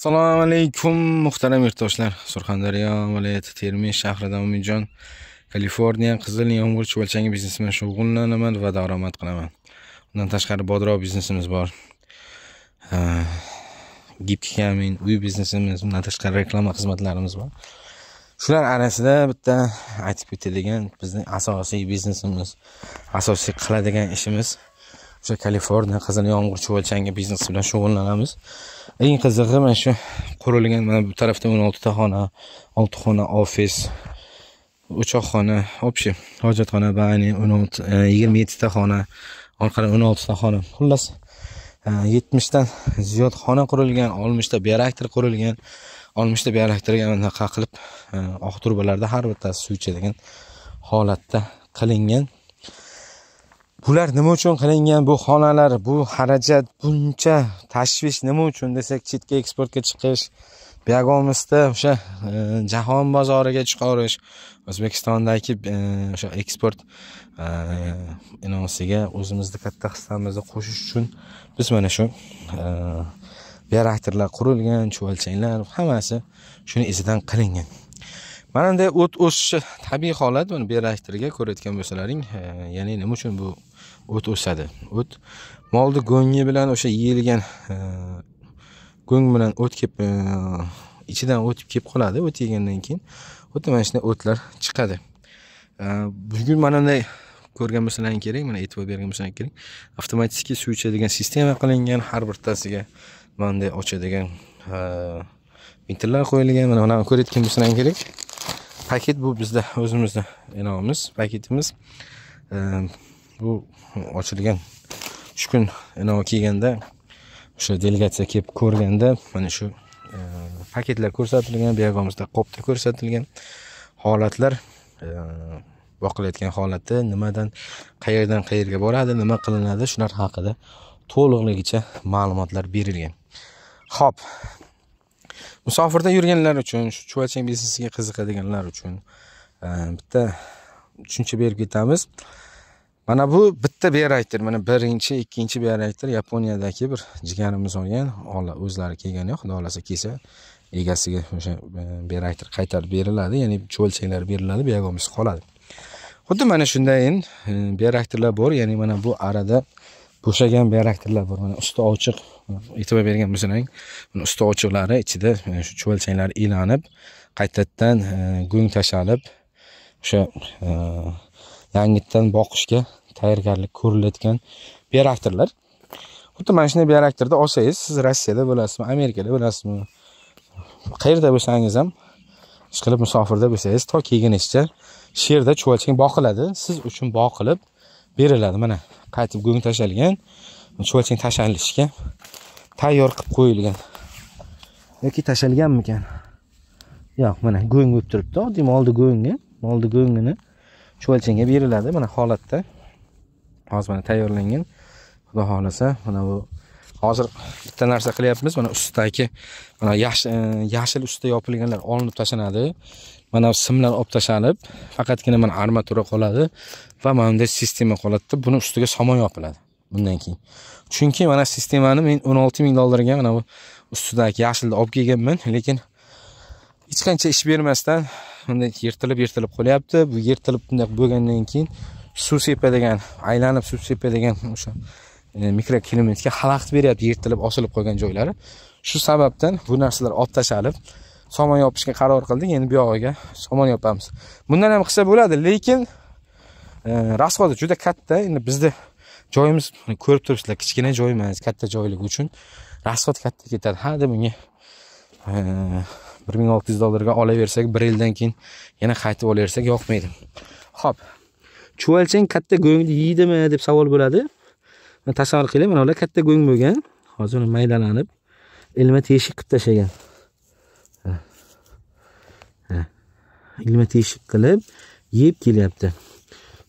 assalomu alaykum muhtaram yurtdoshlar surxondaryo viloyati termiz shahridan umidjon kaliforniya qizil yomg'ir chuvalchangi biznes bilan shug'ullanaman va daromad qilaman undan tashqari bodroq biznesimiz bor gipkamin uy biznesimiz undan tashqari reklama xizmatlarimiz bor shular orasida bitta aytib ketadigan bizning asosiy biznesimiz asosiy qiladigan ishimiz o'sha kaliforniya qizini yomg'ir changi biznes bilan shug'ullanamiz eng qizig'i mana shu qurilgan mana bu tarafda o'n oltita xona olti xona ofis o'choqxona общий hojatxona bani o'n olti e, yigirma yettita xona orqada o'n oltita xona xullas e, yetmishdan ziyod xona qurilgan oltmishta bereaktor qurilgan oltmishta bereaktorga anaqa qilib e, oq turbalarda har bittasi suv ichadigan holatda qilingan bular nima uchun qilingan bu xonalar bu xarajat buncha tashvish nima uchun desak chetga eksportga chiqish biagomizda o'sha e, jahon bozoriga chiqarish o'zbekistondagi e, o'sha eksport e, inosiga o'zimizni katta hissamizni qo'shish uchun biz mana shu reaktorlar qurilgan chuvalchanglar hammasi shuni izidan qilingan mana bunday o't o'sishi tabiiy holat buni beraktirga ko'rayotgan bo'lsalaring ya'ni nima uchun bu o't o'sadi o't molni go'ngi bilan o'sha yeyilgan e, go'ng bilan o't kelib e, ichidan o'tib kelib qoladi o't yegandan keyin xuddi mana shunday o'tlar chiqadi e, bugun mana bunday ko'rgan bo'lsalaring kerak mana e'tibor bergan bo'lsalaring kerak avtomatikiy suv ichadigan sistema qilingan har birtasiga mana bunday ochadigan vintrlar qo'yilgan mana bunaqa ko'rayotgan bo'lsalaring kerak paket bu bizda o'zimizni ilovamiz paketimiz bu ochilgan uch kun inova kelganda o'sha delegatsiya kelib ko'rganda mana shu e, paketlar ko'rsatilgan buyog'imizda qopda ko'rsatilgan holatlar e, boqilayotgan holati nimadan qayerdan qayerga boradi nima qilinadi shular haqida to'liqligicha ma'lumotlar berilgan ho'p musofirda yurganlar uchun shu chuvachang biznesiga qiziqadiganlar uchun e, bitta tushuncha berib ketamiz mana bu bitta beraytir mana birinchi ikkinchi beraytir yaponiyadagi bir jigarimiz olgan o'zlari kelgan yo'q xudo xohlasa kelsa egasiga o'sha e, beraytir qaytarib beriladi ya'ni cho'lchaklar beriladi buyog'imiz qoladi xuddi mana shunday e, beraktirlar bor ya'ni mana bu arada bo'shagan beraktirlar bor mana usti ochiq e'tibor bergan bo'lsalaring usti ochiqlari ichida e, shu cho'lchaklar ilanib qaytadan go'ng tashlanib o'sha yangitdan boqishga tayyorgarlik ko'rilayotgan beraktorlar xuddi mana shunday beraktorda olsangiz siz rossiyada bo'lasizmi amerikada bo'lasizmi qayerda bo'lsangiz ham ishqilib musofirda bo'lsangiz to kelgunizcha shu yerda chuvalchang boqiladi siz uchun boqilib beriladi mana qaytib go'ng tashalgan chuvalchang tashlanishga tayyor qilib qo'yilgan yoki tashalganmikan yo'q mana go'ng bo'lib turibdi oddiy molni go'ngi molni go'ngini shu beriladi mana holatda hozir mana tayyorlangan xudo xohlasa mana bu hozir bitta narsa qilyapmiz mana ustidagi mana e, yashil usti yopilganlar olinib tashlanadi mana simlar olib tashlanib faqatgina mana armatura qoladi va mana bunday sistema qoladida buni ustiga somon yopiladi bundan keyin chunki mana sistemani men o'n olti ming dollarga mana bu ustidagi yashilni olib kelganman lekin hech qancha ish bermasdan bunday yirtilib yirtilib qolyapti bu yirtilib bunday bo'lgandan keyin suv sepadigan aylanib suv sepadigan o'sha e, mikroklimatga xalaqit beryapti yirtilib osilib qolgan joylari shu sababdan bu narsalar olib tashlanib somon yopishga qaror qildik endi bu yog'iga somon yopamiz bundan ham qilsa bo'ladi lekin расходы e, juda katta endi bizni joyimiz ko'rib turibsizlar kichkina joy emas katta joylik uchun расход katta ketadi ha deb unga e, bir ming olti yuz dollarga olaversak bir yildan keyin yana qaytib olaversak yoqmaydi ho'p chuvalchang katta go'ngni yeydimi deb savol bo'ladi tasavvur qiling mana ular katta go'ng bo'lgan hozir uni maydalanib ilma teshik qilib tashlagan ilma teshik qilib yeb kelyapti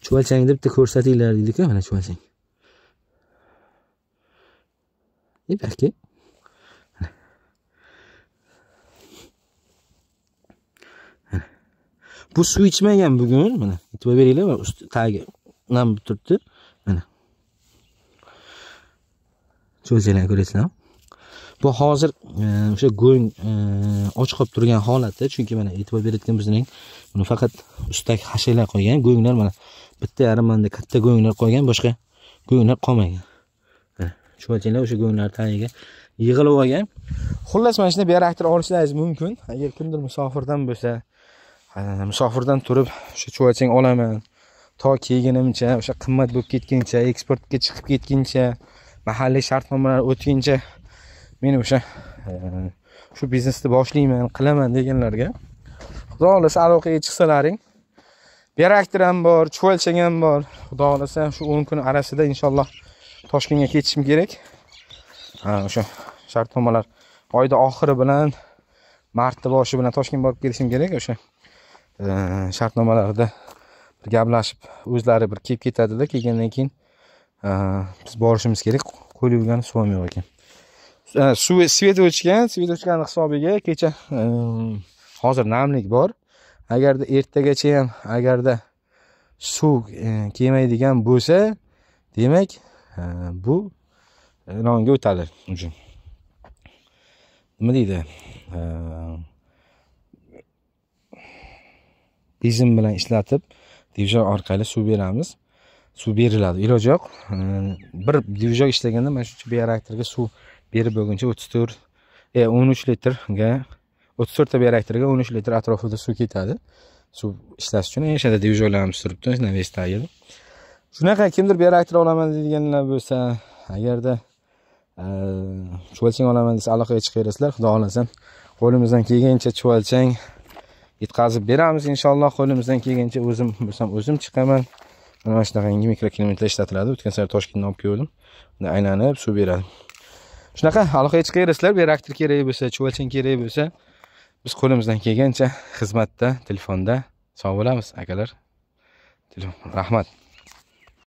chuvalchangni bitta ko'rsatinglar deydiku mana chuvalchang epaki bu suv ichmagan bugun mana e'tibor beringlar mana usti tagi nam turibdi mana cho'zinglar ko'rasizlarmi bu hozir e, o'sha go'ng e, och qolib turgan holatda chunki mana e'tibor berayotgan bizning buni faqat ustidagi hashaklar qolgan go'nglar mana bitta yarim manda katta go'nglar qolgan boshqa go'nglar qolmagan chuvatinglar e, o'sha go'nglar tagiga yig'ilib olgan xullas mana shunday baraqtini olishlaringiz mumkin agar kimdir musofirdan bo'lsa musofirdan turib o'sha chuvachang olaman to kiyginimcha o'sha qimmat bo'lib ketguncha eksportga chiqib ketguncha mahalliy shartnomalar o'tguncha men o'sha e, shu biznesni boshlayman qilaman deganlarga xudo xohlasa aloqaga chiqsalaring berakdir ham bor chuvalchang ham bor xudo xohlasa shu o'n kun orasida inshaalloh toshkentga ketishim kerak o'sha shartnomalar oyni oxiri bilan martni boshi bilan toshkentga borib kelishim kerak o'sha shartnomalarida bir gaplashib o'zlari bir kelib ketadida kelgandan keyin biz borishimiz kerak qo'yilib suv ham yo'q ekan suv svet o'chgan svet o'chgani hisobiga kecha hozir namlik bor agarda ertagacha ham agarda suv e, kelmaydigan bo'lsa demak bu ilonga o'tadi hujum nima deydi benzin bilan ishlatib divjok orqali suv beramiz suv beriladi iloji yo'q bir divjok ishlaganda mana shuncha bioreaktorga suv berib bo'lguncha o'ttiz to'rt e, o'n uch litrga o'ttiz to'rtta bioreaktorga o'n uch litr atrofida suv ketadi suv ishlash uchun yerda divjoklarimiz turibdi naves tagida shunaqa kimdir bioreaktor olaman deydiganlar bo'lsa agarda e, chuvalchang olaman desa aloqaga chiqaverasizlar xudo xohlasa qo'limizdan kelgancha chuvalchang yetkazib beramiz inshaalloh qo'limizdan kelgancha o'zim bo'lsam o'zim chiqaman mana shunaqangi mikroklimatlar ishlatiladi o'tgan safar toshkentdan olib keldim bunday aylanib suv beradi shunaqa aloqaga chiqaverasizlar reaktor kerak bo'lsa chuvachin kerak bo'lsa biz qo'limizdan kelgancha xizmatda telefonda sog' bo'lamiz akalar rahmat